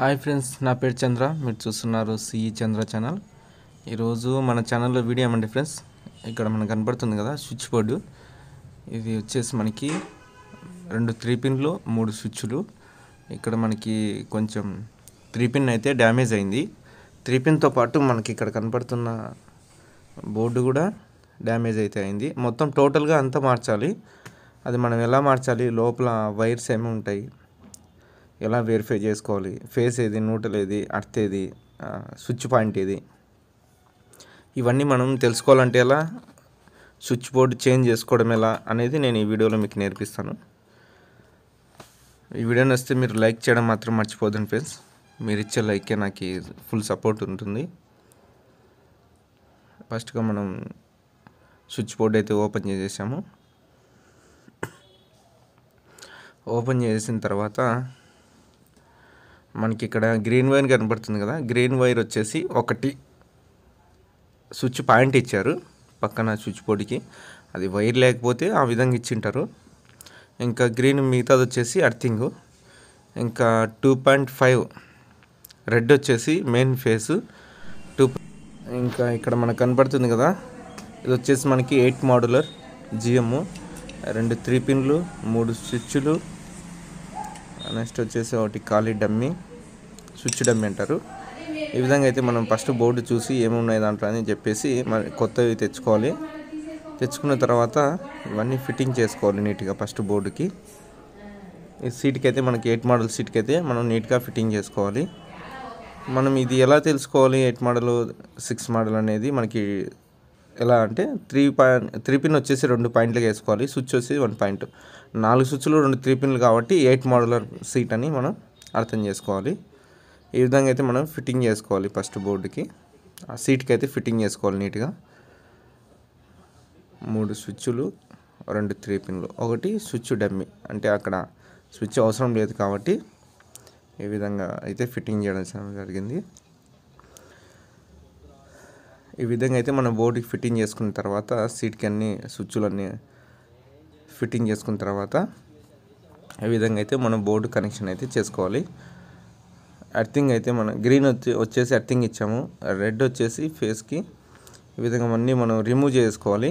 hi friends నా పేరు చంద్ర మీరు చూస్తున్నారు సిఈ చంద్ర ఛానల్ ఈరోజు మన ఛానల్లో వీడియో ఏమండి ఫ్రెండ్స్ ఇక్కడ మనకు కనపడుతుంది కదా స్విచ్ బోర్డు ఇది వచ్చేసి మనకి రెండు త్రీ పిన్లు మూడు స్విచ్లు ఇక్కడ మనకి కొంచెం త్రీ పిన్ అయితే డ్యామేజ్ అయింది త్రీ పిన్తో పాటు మనకి ఇక్కడ కనపడుతున్న బోర్డు కూడా డ్యామేజ్ అయితే అయింది మొత్తం టోటల్గా అంతా మార్చాలి అది మనం ఎలా మార్చాలి లోపల వైర్స్ ఏమి ఉంటాయి ఎలా వెరిఫై చేసుకోవాలి ఫేస్ ఏది నూటలు ఏది ఏది స్విచ్ పాయింట్ ఏది ఇవన్నీ మనం తెలుసుకోవాలంటే ఎలా స్విచ్ బోర్డు చేంజ్ చేసుకోవడం ఎలా అనేది నేను ఈ వీడియోలో మీకు నేర్పిస్తాను ఈ వీడియో నచ్చితే మీరు లైక్ చేయడం మాత్రం మర్చిపోదండి ఫ్రెండ్స్ మీరు ఇచ్చే లైకే నాకు ఫుల్ సపోర్ట్ ఉంటుంది ఫస్ట్గా మనం స్విచ్ బోర్డ్ అయితే ఓపెన్ చేసేసాము ఓపెన్ చేసిన తర్వాత మనకి ఇక్కడ గ్రీన్ వైర్ కనబడుతుంది కదా గ్రీన్ వైర్ వచ్చేసి ఒకటి స్విచ్ పాయింట్ ఇచ్చారు పక్కన స్విచ్ బోర్డుకి అది వైర్ లేకపోతే ఆ విధంగా ఇచ్చింటారు ఇంకా గ్రీన్ మిగతాది వచ్చేసి అర్థింగ్ ఇంకా టూ పాయింట్ ఫైవ్ రెడ్ వచ్చేసి మెయిన్ ఫేస్ టూ ఇంకా ఇక్కడ మనకు కనబడుతుంది కదా ఇది వచ్చేసి మనకి ఎయిట్ మోడులర్ జిఎమ్ రెండు త్రీ పిన్లు మూడు స్విచ్లు నెక్స్ట్ వచ్చేసి ఒకటి ఖాళీ డమ్మీ స్విచ్ డమ్మి అంటారు ఈ విధంగా అయితే మనం ఫస్ట్ బోర్డు చూసి ఏమున్నాయి దాంట్లో అని చెప్పేసి మరి కొత్తవి తెచ్చుకోవాలి తెచ్చుకున్న తర్వాత ఇవన్నీ ఫిట్టింగ్ చేసుకోవాలి నీట్గా ఫస్ట్ బోర్డుకి ఈ సీట్కి అయితే మనకి ఎయిట్ మోడల్ సీట్కి అయితే మనం నీట్గా ఫిట్టింగ్ చేసుకోవాలి మనం ఇది ఎలా తెలుసుకోవాలి ఎయిట్ మోడల్ సిక్స్ మోడల్ అనేది మనకి ఎలా అంటే త్రీ పాయింట్ త్రీ పిన్ వచ్చేసి రెండు పాయింట్లుగా వేసుకోవాలి స్విచ్ వచ్చి వన్ పాయింట్ నాలుగు స్విచ్లు రెండు త్రీ పిన్లు కాబట్టి ఎయిట్ మోడల్ సీట్ అని మనం అర్థం చేసుకోవాలి ఈ విధంగా అయితే మనం ఫిట్టింగ్ చేసుకోవాలి ఫస్ట్ బోర్డుకి ఆ సీట్కి అయితే ఫిట్టింగ్ చేసుకోవాలి నీట్గా మూడు స్విచ్లు రెండు త్రీ పిన్లు ఒకటి స్విచ్ డమ్మి అంటే అక్కడ స్విచ్ అవసరం లేదు కాబట్టి ఈ విధంగా అయితే ఫిట్టింగ్ చేయడం జరిగింది ఈ విధంగా అయితే మనం బోర్డుకి ఫిట్టింగ్ చేసుకున్న తర్వాత సీట్కి అన్ని స్విచ్లన్నీ ఫిట్టింగ్ చేసుకున్న తర్వాత ఈ విధంగా అయితే మనం బోర్డు కనెక్షన్ అయితే చేసుకోవాలి ఎర్తింగ్ అయితే మనం గ్రీన్ వచ్చి వచ్చేసి ఎర్తింగ్ ఇచ్చాము రెడ్ వచ్చేసి ఫేస్కి ఈ విధంగా అన్నీ మనం రిమూవ్ చేసుకోవాలి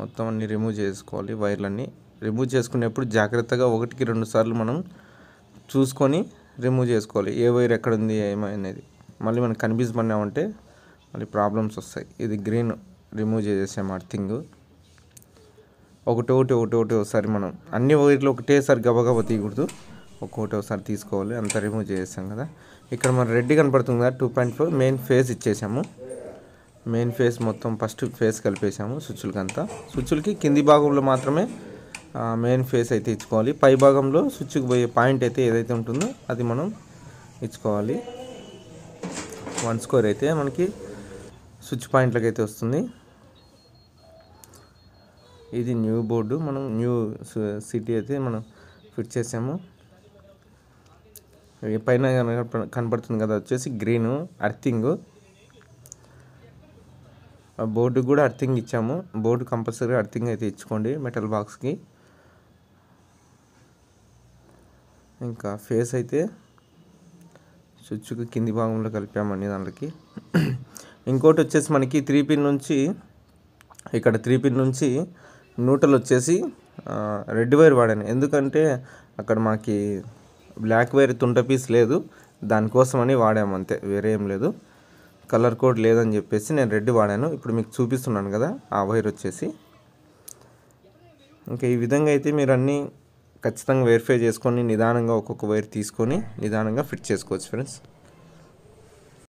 మొత్తం అన్ని రిమూవ్ చేసుకోవాలి వైర్లన్నీ రిమూవ్ చేసుకునేప్పుడు జాగ్రత్తగా ఒకటికి రెండు సార్లు మనం చూసుకొని రిమూవ్ చేసుకోవాలి ఏ వైర్ ఎక్కడ ఉంది ఏమనేది మళ్ళీ మనం కనిపించమన్నామంటే మళ్ళీ ప్రాబ్లమ్స్ వస్తాయి ఇది గ్రీన్ రిమూవ్ చేసేసాము అర్థింగ్ ఒకటి ఒకటి ఒకటి ఒకటి ఒకసారి మనం అన్ని వైర్లు ఒకటేసారి గబగబ తీయకూడదు ఒక్కొక్కటి ఒకసారి తీసుకోవాలి అంత రిమూవ్ చేసాం కదా ఇక్కడ మనం రెడ్ కనపడుతుంది కదా two point four main phase ఇచ్చేసాము మెయిన్ ఫేస్ మొత్తం ఫస్ట్ ఫేస్ కలిపేసాము స్విచ్లకంతా స్విచ్లకి కింది భాగంలో మాత్రమే మెయిన్ ఫేస్ అయితే ఇచ్చుకోవాలి పై భాగంలో స్విచ్కి పోయే పాయింట్ అయితే ఏదైతే ఉంటుందో అది మనం ఇచ్చుకోవాలి వన్ స్కోర్ అయితే మనకి స్విచ్ పాయింట్లకు అయితే వస్తుంది ఇది న్యూ బోర్డు మనం న్యూ సిటీ అయితే మనం ఫిట్ చేసాము పైన కనపడుతుంది కదా వచ్చేసి గ్రీను అర్థింగ్ బోర్డు కూడా అర్థింగ్ ఇచ్చాము బోర్డు కంపల్సరీ అర్థింగ్ అయితే ఇచ్చుకోండి మెటల్ బాక్స్కి ఇంకా ఫేస్ అయితే స్విచ్కి కింది భాగంలో కలిపామండి దానికి ఇంకోటి వచ్చేసి మనకి త్రీ పిన్ నుంచి ఇక్కడ త్రీ పిన్ నుంచి న్యూట్రల్ వచ్చేసి రెడ్ వైర్ వాడాను ఎందుకంటే అక్కడ మాకు బ్లాక్ వైర్ తుంట పీస్ లేదు దానికోసమని వాడాము అంతే వేరే ఏం లేదు కలర్ కోడ్ లేదని చెప్పేసి నేను రెడ్ వాడాను ఇప్పుడు మీకు చూపిస్తున్నాను కదా ఆ వైర్ వచ్చేసి ఇంకా ఈ విధంగా అయితే మీరు అన్నీ ఖచ్చితంగా వెరిఫై చేసుకొని నిదానంగా ఒక్కొక్క వైర్ తీసుకొని నిదానంగా ఫిట్ చేసుకోవచ్చు ఫ్రెండ్స్